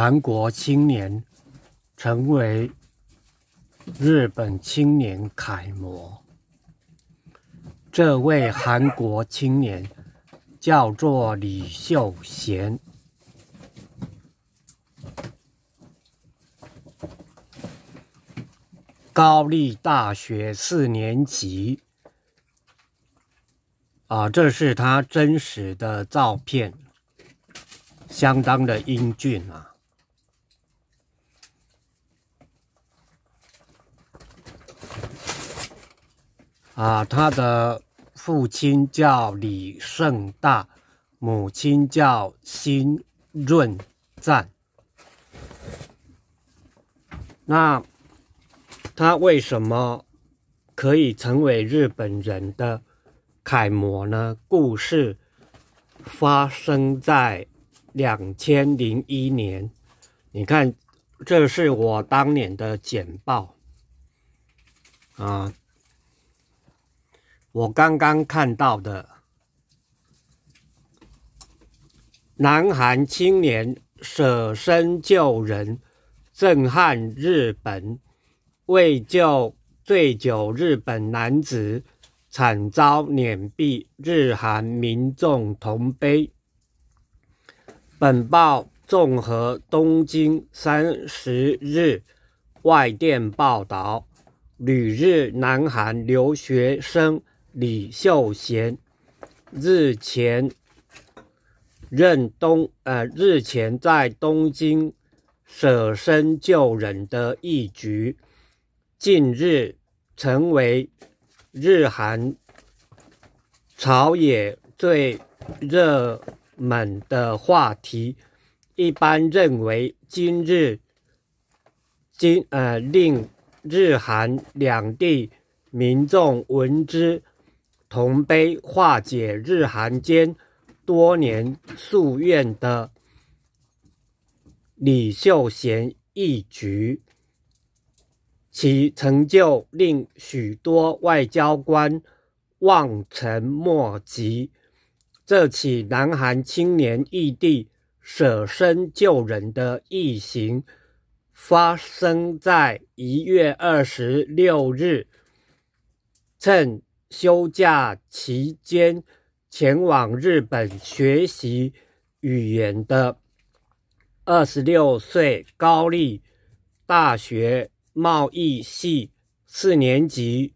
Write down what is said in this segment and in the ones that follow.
韩国青年成为日本青年楷模。这位韩国青年叫做李秀贤，高丽大学四年级。啊，这是他真实的照片，相当的英俊啊。啊，他的父亲叫李胜大，母亲叫新润赞。那他为什么可以成为日本人的楷模呢？故事发生在两千零一年。你看，这是我当年的简报啊。我刚刚看到的，南韩青年舍身救人，震撼日本；为救醉酒日本男子，惨遭碾毙，日韩民众同悲。本报综合东京三十日外电报道：旅日南韩留学生。李秀贤日前任东，呃，日前在东京舍身救人的一局，近日成为日韩朝野最热门的话题。一般认为，今日今呃令日韩两地民众闻之。同悲化解日韩间多年夙愿的李秀贤一局，其成就令许多外交官望尘莫及。这起南韩青年异地舍身救人的异行，发生在一月二十六日，趁。休假期间前往日本学习语言的二十六岁高丽大学贸易系四年级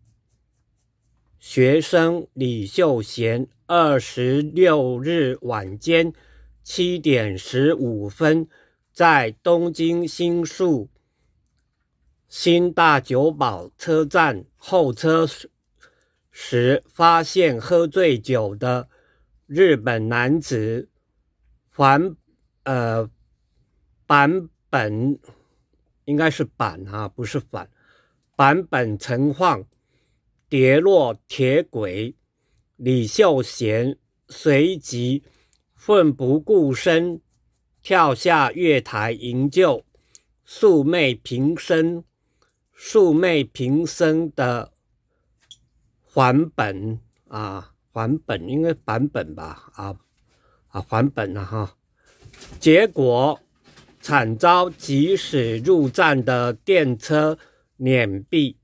学生李秀贤，二十六日晚间七点十五分在东京新宿新大久保车站候车。时发现喝醉酒的日本男子，反呃版本应该是版啊，不是反版本陈晃跌落铁轨，李秀贤随即奋不顾身跳下月台营救，素昧平生，素昧平生的。还本啊，还本应该版本吧，啊啊还本了哈，结果惨遭即驶入站的电车碾毙。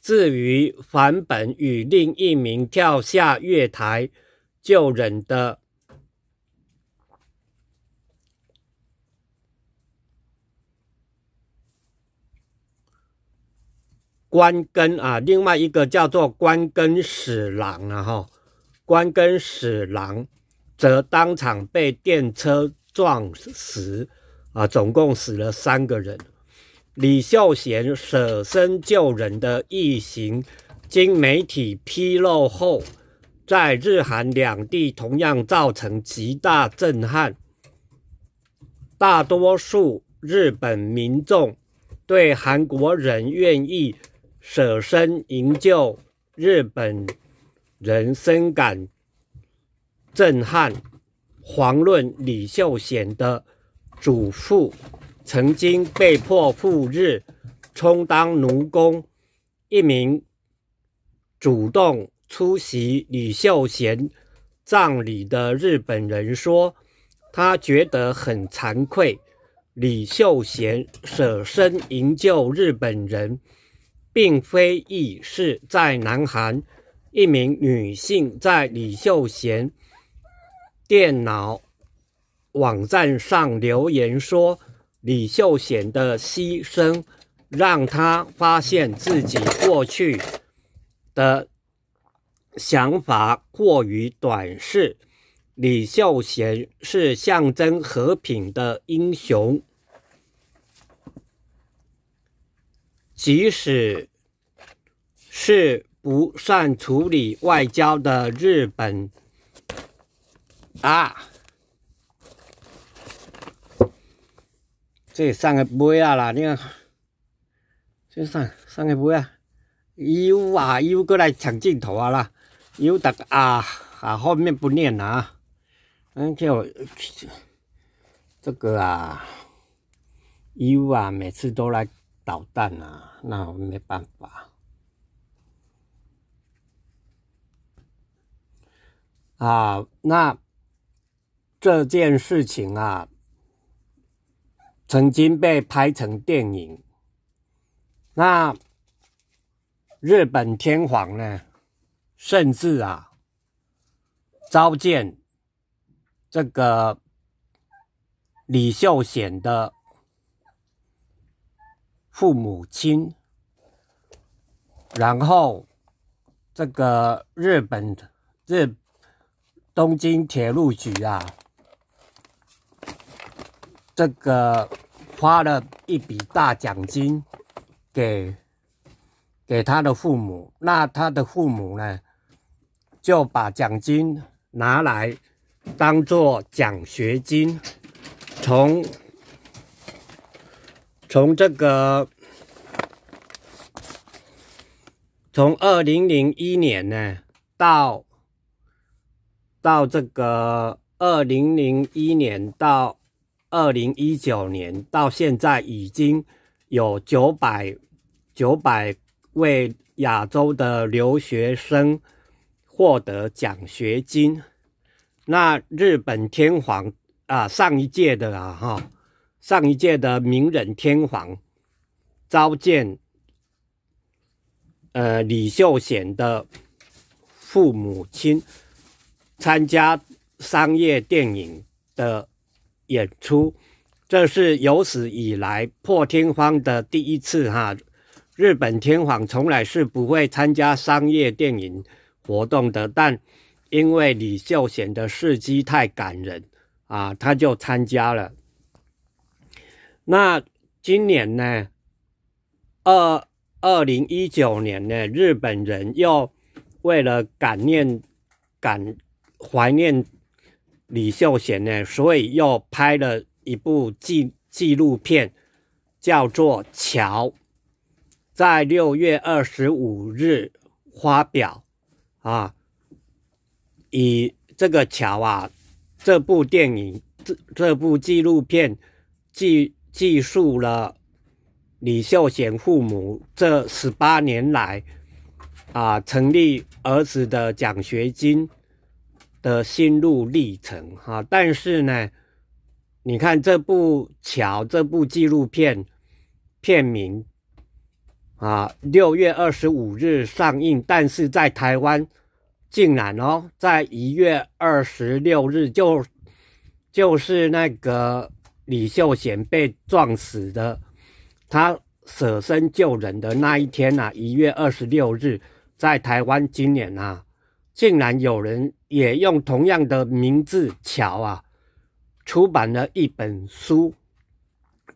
至于还本与另一名跳下月台救人的，关根啊，另外一个叫做关根史郎啊哈，关根史郎则当场被电车撞死啊，总共死了三个人。李秀贤舍身救人的异行，经媒体披露后，在日韩两地同样造成极大震撼。大多数日本民众对韩国人愿意。舍身营救日本人，深感震撼。遑论李秀贤的祖父曾经被迫赴日充当奴工。一名主动出席李秀贤葬礼的日本人说：“他觉得很惭愧，李秀贤舍身营救日本人。”并非易事。在南韩，一名女性在李秀贤电脑网站上留言说：“李秀贤的牺牲让她发现自己过去的想法过于短视。李秀贤是象征和平的英雄。”即使是不善处理外交的日本啊，这上个不啊啦，你看，这上上个杯，U 啊乌过来抢镜头啊啦，U 打啊啊后面不念了啊，嗯叫这个啊乌啊每次都来。导弹啊，那没办法啊。那这件事情啊，曾经被拍成电影。那日本天皇呢，甚至啊，召见这个李秀贤的。父母亲，然后这个日本日东京铁路局啊，这个花了一笔大奖金给给他的父母，那他的父母呢，就把奖金拿来当做奖学金，从。从这个，从二零零一年呢，到到这个二零零一年到二零一九年，到现在已经有九百九百位亚洲的留学生获得奖学金。那日本天皇啊，上一届的啊，哈。上一届的明仁天皇召见，呃，李秀贤的父母亲参加商业电影的演出，这是有史以来破天荒的第一次哈！日本天皇从来是不会参加商业电影活动的，但因为李秀贤的事迹太感人啊，他就参加了。那今年呢？二二零一九年呢？日本人又为了感念、感怀念李秀贤呢，所以又拍了一部纪纪录片，叫做《桥》，在六月二十五日发表啊。以这个桥啊，这部电影、这这部纪录片记。记述了李秀贤父母这十八年来啊，成立儿子的奖学金的心路历程啊。但是呢，你看这部桥这部纪录片片名啊，六月二十五日上映，但是在台湾竟然哦，在一月二十六日就就是那个。李秀贤被撞死的，他舍身救人的那一天呐，一月二十六日，在台湾。今年呐，竟然有人也用同样的名字“巧”啊，出版了一本书，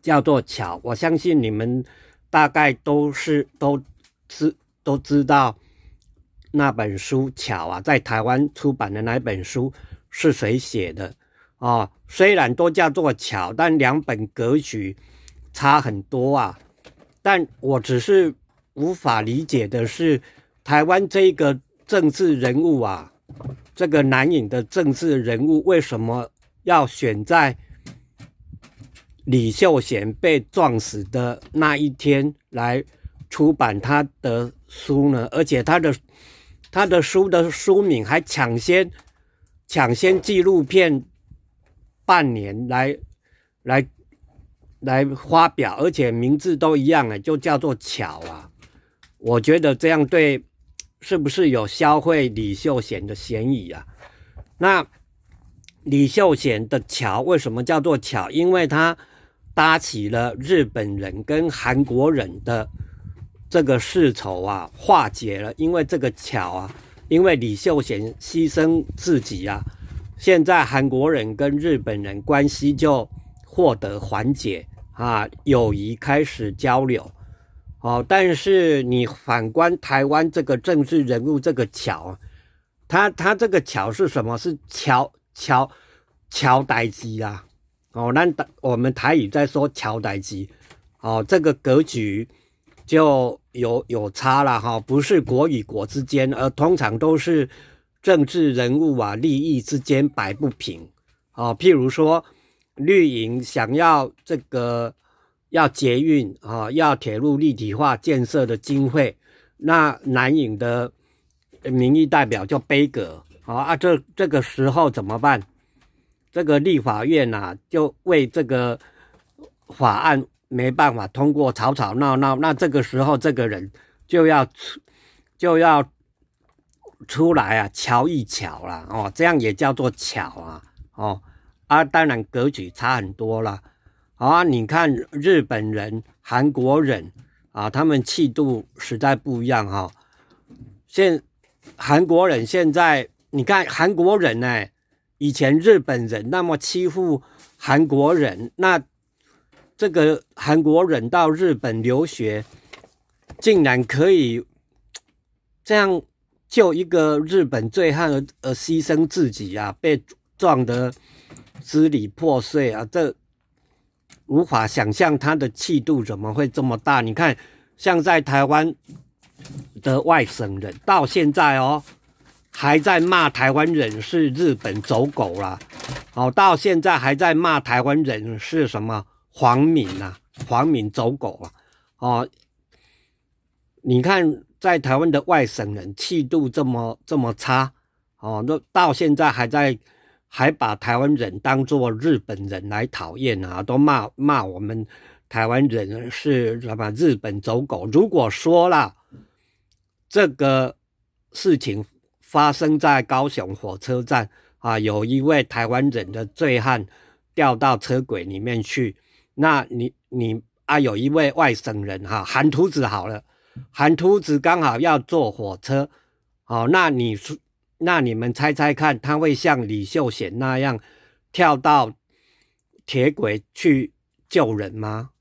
叫做《巧》。我相信你们大概都是都知都知道那本书“巧”啊，在台湾出版的那本书是谁写的？啊，虽然都叫做巧，但两本格局差很多啊。但我只是无法理解的是，台湾这一个政治人物啊，这个南影的政治人物为什么要选在李秀贤被撞死的那一天来出版他的书呢？而且他的他的书的书名还抢先抢先纪录片。半年来，来来发表，而且名字都一样哎，就叫做“巧啊。我觉得这样对，是不是有消费李秀贤的嫌疑啊？那李秀贤的“巧为什么叫做“巧？因为他搭起了日本人跟韩国人的这个世仇啊，化解了。因为这个“巧啊，因为李秀贤牺牲自己啊。现在韩国人跟日本人关系就获得缓解啊，友谊开始交流。哦，但是你反观台湾这个政治人物这个桥，他他这个桥是什么？是桥桥桥呆机啊！哦，那我们台语在说桥呆机。哦，这个格局就有有差了哈，不是国与国之间，而通常都是。政治人物啊，利益之间摆不平，哦，譬如说绿营想要这个要捷运啊，要铁路立体化建设的经费，那南营的民意代表叫卑阁，啊啊，这这个时候怎么办？这个立法院呐，就为这个法案没办法通过，吵吵闹闹，那这个时候这个人就要出就要。出来啊，瞧一瞧啦，哦，这样也叫做巧啊哦啊，当然格局差很多了啊！你看日本人、韩国人啊，他们气度实在不一样哈。现韩国人现在你看韩国人呢，以前日本人那么欺负韩国人，那这个韩国人到日本留学，竟然可以这样。就一个日本醉汉而而牺牲自己啊，被撞得支离破碎啊，这无法想象他的气度怎么会这么大？你看，像在台湾的外省人，到现在哦，还在骂台湾人是日本走狗了，哦，到现在还在骂台湾人是什么黄敏啊，黄敏走狗啊，哦，你看。在台湾的外省人气度这么这么差哦，都到现在还在还把台湾人当做日本人来讨厌啊，都骂骂我们台湾人是什么日本走狗。如果说了这个事情发生在高雄火车站啊，有一位台湾人的醉汉掉到车轨里面去，那你你啊，有一位外省人哈，韩秃子好了。韩秃子刚好要坐火车，哦，那你说，那你们猜猜看，他会像李秀贤那样跳到铁轨去救人吗？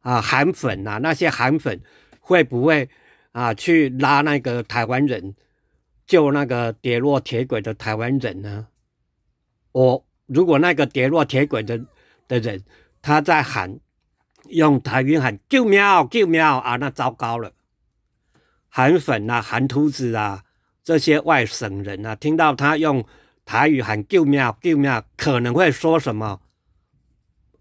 啊，韩粉啊，那些韩粉会不会啊去拉那个台湾人救那个跌落铁轨的台湾人呢？我如果那个跌落铁轨的的人他在喊用台语喊救命救命啊，那糟糕了。韩粉啊、韩秃子啊，这些外省人啊，听到他用台语喊“救命，救命”，可能会说什么：“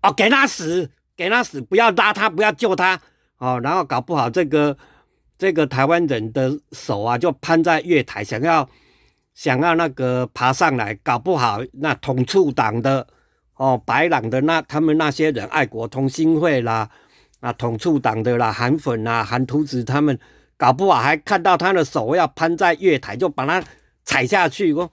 哦，给他死，给他死，不要拉他，不要救他。”哦，然后搞不好这个这个台湾人的手啊，就攀在月台，想要想要那个爬上来，搞不好那统促党的哦，白朗的那他们那些人，爱国同心会啦，啊，统促党的啦，韩粉啊，韩秃子他们。搞不好还看到他的手要攀在月台，就把他踩下去。我，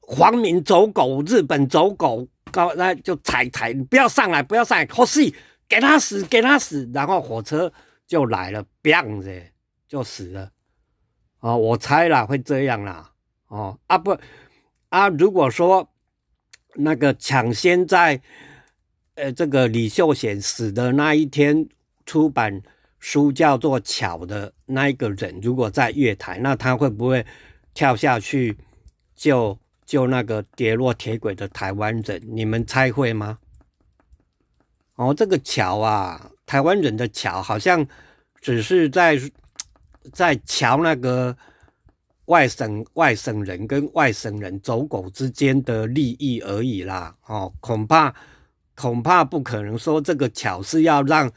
皇民走狗，日本走狗，搞那就踩踩，你不要上来，不要上来，可死，给他死，给他死。然后火车就来了，bang 子就死了。哦，我猜了会这样啦。哦，啊不，啊如果说那个抢先在呃这个李秀贤死的那一天出版。书叫做桥的那一个人，如果在月台，那他会不会跳下去救救那个跌落铁轨的台湾人？你们猜会吗？哦，这个桥啊，台湾人的桥好像只是在在桥那个外省外省人跟外省人走狗之间的利益而已啦。哦，恐怕恐怕不可能说这个桥是要让。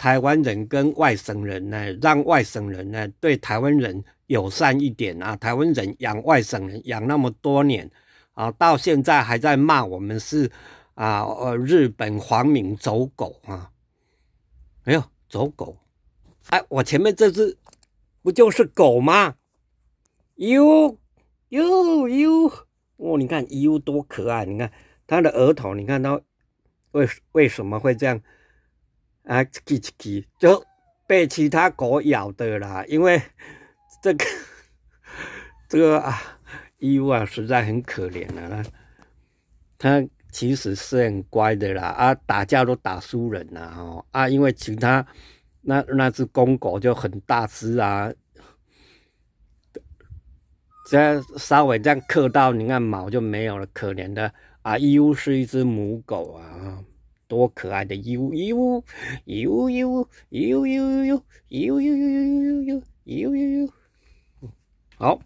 台湾人跟外省人呢，让外省人呢对台湾人友善一点啊！台湾人养外省人养那么多年啊，到现在还在骂我们是啊呃日本皇民走狗啊！没有走狗，哎，我前面这只不就是狗吗？呦呦呦！哦，你看呦多可爱！你看它的额头，你看它为为什么会这样？啊，一次一就被其他狗咬的啦，因为这个这个啊，伊乌啊实在很可怜了，它其实是很乖的啦，啊打架都打输人啦哦，啊因为其他那那只公狗就很大只啊，这样稍微这样磕到，你看毛就没有了，可怜的啊，义乌是一只母狗啊。多可爱的义呜义呜义呜义呜义呜义呜义呜义呜义呜义呜义呜。好。